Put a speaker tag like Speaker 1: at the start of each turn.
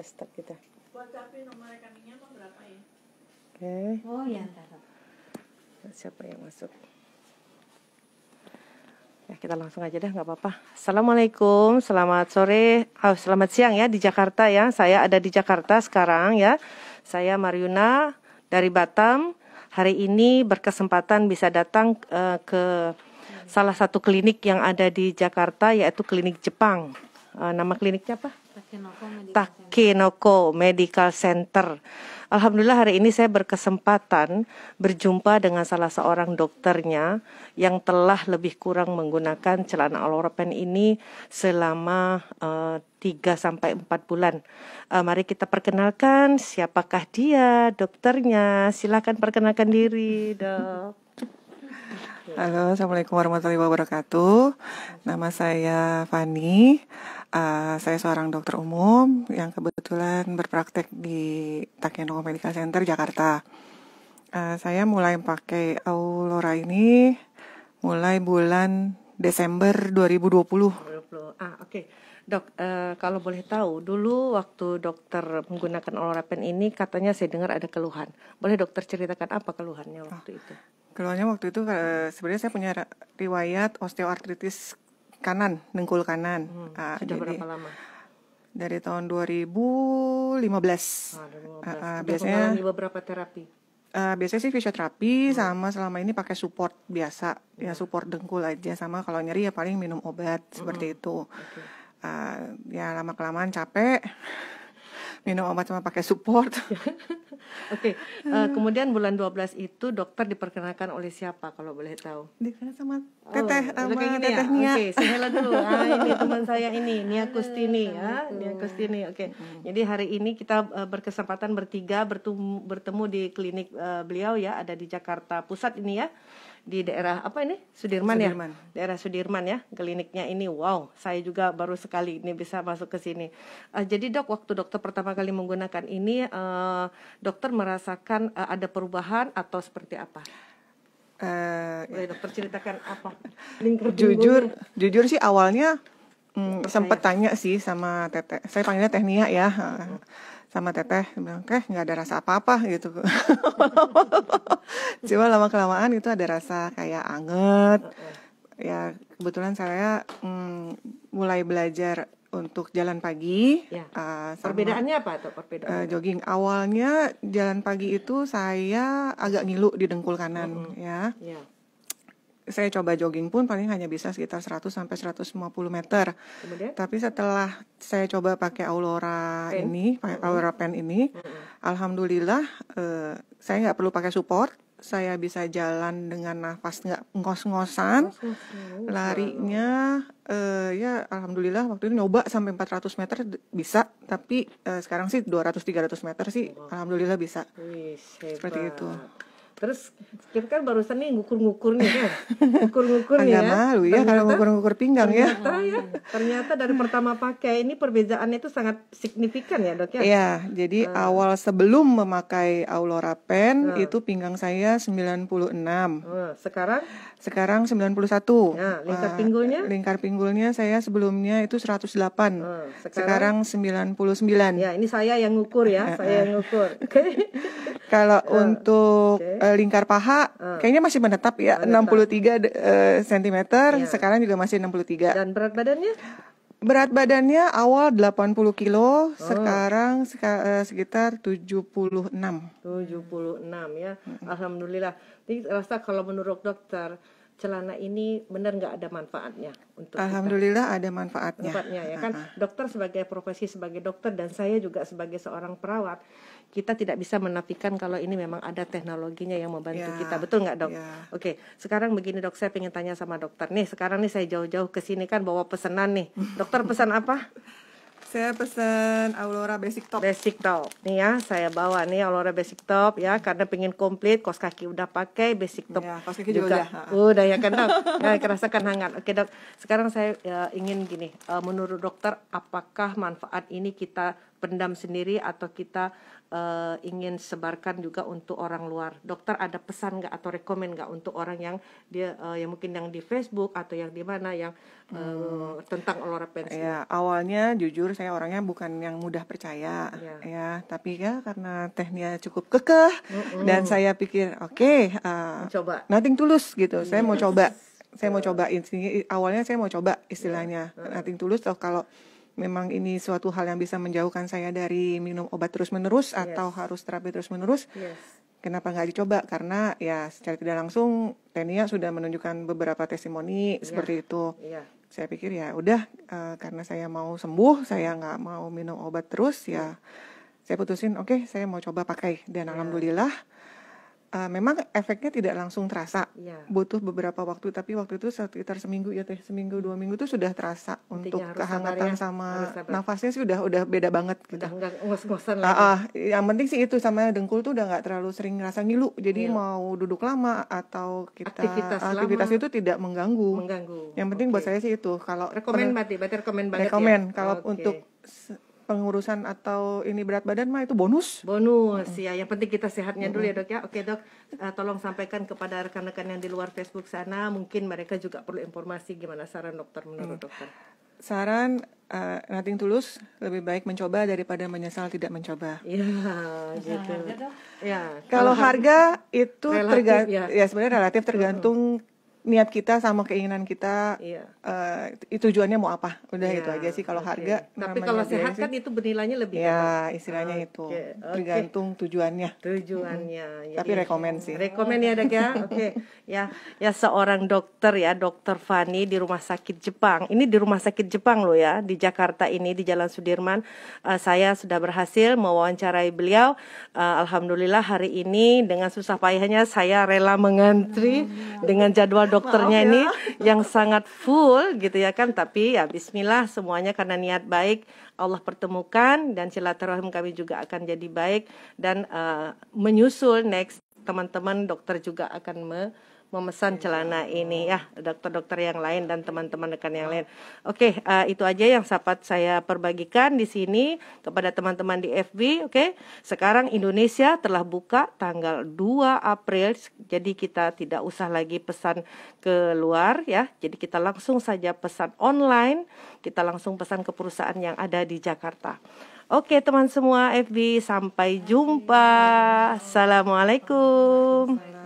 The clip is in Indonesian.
Speaker 1: ada stok kita nomor rekeningnya berapa ya oke okay. oh ya siapa yang masuk ya kita langsung aja deh nggak apa-apa assalamualaikum selamat sore oh, selamat siang ya di Jakarta ya saya ada di Jakarta sekarang ya saya Mariuna dari Batam hari ini berkesempatan bisa datang uh, ke salah satu klinik yang ada di Jakarta yaitu klinik Jepang uh, nama kliniknya apa? Takenoko Medical, Medical Center. Alhamdulillah hari ini saya berkesempatan berjumpa dengan salah seorang dokternya yang telah lebih kurang menggunakan celana Aloropen ini selama uh, eh, 3 sampai 4 bulan. Uh, mari kita perkenalkan siapakah dia, dokternya.
Speaker 2: Silakan perkenalkan diri, Dok. Halo, Assalamualaikum warahmatullahi wabarakatuh. Nama saya Fani. Eh, saya seorang dokter umum yang kebetulan berpraktek di Takenoko Medical Center Jakarta. Uh, saya mulai pakai Aulora ini mulai bulan Desember 2020. 2020.
Speaker 1: Ah, oke. Okay. Dok, uh, kalau boleh tahu, dulu waktu dokter menggunakan Pen ini katanya saya dengar ada keluhan.
Speaker 2: Boleh dokter ceritakan apa keluhannya waktu oh. itu? Keluhannya waktu itu uh, sebenarnya saya punya riwayat osteoartritis kanan, dengkul kanan. Hmm. Uh, Sudah jadi, berapa lama? Dari tahun 2015. Ah, 2015. Uh, uh, biasanya
Speaker 1: beberapa terapi.
Speaker 2: Uh, biasanya sih fisioterapi hmm. sama selama ini pakai support biasa ya, ya support dengkul aja sama kalau nyeri ya paling minum obat hmm. seperti itu okay. uh, ya lama kelamaan capek minum obat cuma pakai support. Oke. okay. Uh, eh,
Speaker 1: kemudian bulan 12 itu dokter diperkenalkan oleh siapa kalau boleh tahu? Diperkenalkan sama oh, Teteh oh, sama Teteh ya? Nia. Oke, okay, saya dulu. Ah, ini teman saya ini, Nia Kustini ya. Nia Kustini. Oke. Okay. Hmm. Jadi hari ini kita uh, berkesempatan bertiga bertemu bertemu di klinik uh, beliau ya, ada di Jakarta Pusat ini ya di daerah apa ini Sudirman, ya? Sudirman. ya daerah Sudirman ya kliniknya ini wow saya juga baru sekali ini bisa masuk ke sini uh, jadi dok waktu dokter pertama kali menggunakan ini uh, dokter merasakan uh, ada perubahan atau seperti apa Uh, dokter ceritakan apa?
Speaker 2: jujur, jujur sih awalnya mm, sempat tanya sih sama Tete. Saya panggilnya teh Nia ya. Uh, sama teteh bilang kayak nggak ada rasa apa-apa gitu cuma lama kelamaan itu ada rasa kayak anget ya kebetulan saya mm, mulai belajar untuk jalan pagi. Ya. Uh, sama, Perbedaannya
Speaker 1: apa atau perbedaan? Uh, eh,
Speaker 2: jogging awalnya jalan pagi itu saya agak ngilu di dengkul kanan, mm -hmm. ya. ya saya coba jogging pun paling hanya bisa sekitar 100 sampai 150 meter. Kemudian? Tapi setelah saya coba pakai Aurora pen? ini, pakai mm -hmm. Aurora Pen ini, mm -hmm. alhamdulillah eh, saya nggak perlu pakai support, saya bisa jalan dengan nafas nggak ngos-ngosan, larinya eh, ya alhamdulillah waktu itu nyoba sampai 400 meter bisa, tapi eh, sekarang sih 200-300 meter sih, alhamdulillah bisa.
Speaker 1: Wih, seperti itu.
Speaker 2: Terus kita kan barusan nih ngukur-ngukur nih kan. Ngukur-ngukur nih ya. malu ya kalau ngukur-ngukur pinggang ya.
Speaker 1: ya. Ternyata dari pertama pakai ini perbedaannya itu sangat signifikan ya, Dok ya. Iya, jadi hmm. awal
Speaker 2: sebelum memakai Pen hmm. itu pinggang saya 96. Hmm. Sekarang sekarang 91. Nah, lingkar eh, pinggulnya? lingkar pinggulnya saya sebelumnya itu 108. Hmm. Sekarang, sekarang 99. Ya, ini saya yang ngukur ya, saya yang ngukur. Oke. Okay. Kalau uh, untuk okay. Eh, lingkar paha uh, kayaknya masih menetap ya menetap. 63 uh, cm, yeah. sekarang juga masih 63. Dan berat badannya? Berat badannya awal 80 kilo, oh. sekarang seka, uh, sekitar 76. 76 ya. enam
Speaker 1: -hmm. Alhamdulillah. ini rasa kalau menurut dokter celana ini benar nggak ada manfaatnya
Speaker 2: untuk Alhamdulillah kita. ada manfaatnya. Manfaatnya ya kan.
Speaker 1: Uh-huh. Dokter sebagai profesi sebagai dokter dan saya juga sebagai seorang perawat, kita tidak bisa menafikan kalau ini memang ada teknologinya yang membantu yeah. kita. Betul nggak, Dok? Yeah. Oke, sekarang begini Dok, saya ingin tanya sama dokter. Nih, sekarang nih saya jauh-jauh ke sini kan bawa pesanan nih. Dokter pesan apa? Saya pesen Aurora Basic Top. Basic Top. Nih ya, saya bawa nih Aurora Basic Top ya karena pengen komplit, kos kaki udah pakai, Basic Top. Ya, kos kaki juga, juga. udah. Udah ya kan, Dok. Nah, kerasakan hangat. Oke, Dok. Sekarang saya ya, ingin gini, uh, menurut dokter apakah manfaat ini kita pendam sendiri atau kita uh, ingin sebarkan juga untuk orang luar. Dokter ada pesan nggak atau rekomend nggak untuk orang yang dia uh, e, yang mungkin yang di Facebook atau yang di mana yang hmm. tentang Aurora pensi? Ya,
Speaker 2: awalnya jujur saya orangnya bukan yang mudah percaya ya, ya tapi ya karena tehnya cukup kekeh mm -mm. dan saya pikir oke okay, uh, eh, coba nothing tulus gitu yes. saya mau coba saya mau coba ini. awalnya saya mau coba istilahnya yeah. nothing tulus toh kalau memang ini suatu hal yang bisa menjauhkan saya dari minum obat terus menerus yes. atau harus terapi terus menerus yes. kenapa nggak dicoba karena ya secara tidak langsung Tania sudah menunjukkan beberapa testimoni yeah. seperti itu yeah saya pikir ya udah uh, karena saya mau sembuh saya nggak mau minum obat terus ya saya putusin oke okay, saya mau coba pakai dan yeah. alhamdulillah uh, memang efeknya tidak langsung terasa. Ya. Butuh beberapa waktu, tapi waktu itu sekitar seminggu ya teh, seminggu dua minggu itu sudah terasa Intinya untuk kehangatan ya. sama nafasnya sih udah udah beda banget. Gitu. ngos-ngosan Uh, uh, yang penting sih itu sama dengkul tuh udah nggak terlalu sering ngerasa ngilu. Jadi ya. mau duduk lama atau kita aktivitas, aktivitas itu tidak mengganggu. Mengganggu. Yang penting okay. buat saya sih itu. Kalau rekomend berarti, berarti rekomend banget. Rekomend ya? kalau okay. untuk pengurusan atau ini berat badan mah itu bonus. Bonus hmm. ya. Yang penting kita sehatnya hmm. dulu ya
Speaker 1: dok ya. Oke dok, uh, tolong sampaikan kepada rekan-rekan yang di luar Facebook sana, mungkin mereka juga perlu informasi gimana saran dokter menurut hmm. dokter.
Speaker 2: Saran uh, nothing tulus lebih baik mencoba daripada menyesal tidak mencoba. Iya, gitu. ya, kalau harga itu tergantung ya, ya sebenarnya relatif tergantung niat kita sama keinginan kita iya. uh, tujuannya mau apa udah ya, itu aja sih kalau okay. harga tapi kalau sehat kan itu bernilainya lebih ya apa? Kan, istilahnya okay. itu okay. tergantung tujuannya tujuannya
Speaker 1: hmm. tapi iya. rekomend sih rekomen ya dok ya oke okay. ya ya seorang dokter ya dokter Fani di rumah sakit Jepang ini di rumah sakit Jepang loh ya di Jakarta ini di Jalan Sudirman uh, saya sudah berhasil mewawancarai beliau uh, alhamdulillah hari ini dengan susah payahnya saya rela mengantri oh, iya. dengan jadwal dokternya ya. ini yang sangat full gitu ya kan tapi ya bismillah semuanya karena niat baik Allah pertemukan dan silaturahim kami juga akan jadi baik dan uh, menyusul next teman-teman dokter juga akan me memesan iya. celana ini ya dokter-dokter yang lain dan teman-teman rekan yang lain. Oke, okay, uh, eh, itu aja yang sahabat saya perbagikan di sini kepada teman-teman di FB, oke. Okay? Sekarang Indonesia telah buka tanggal 2 April jadi kita tidak usah lagi pesan keluar ya. Jadi kita langsung saja pesan online, kita langsung pesan ke perusahaan yang ada di Jakarta. Oke teman semua FB sampai jumpa. Assalamualaikum.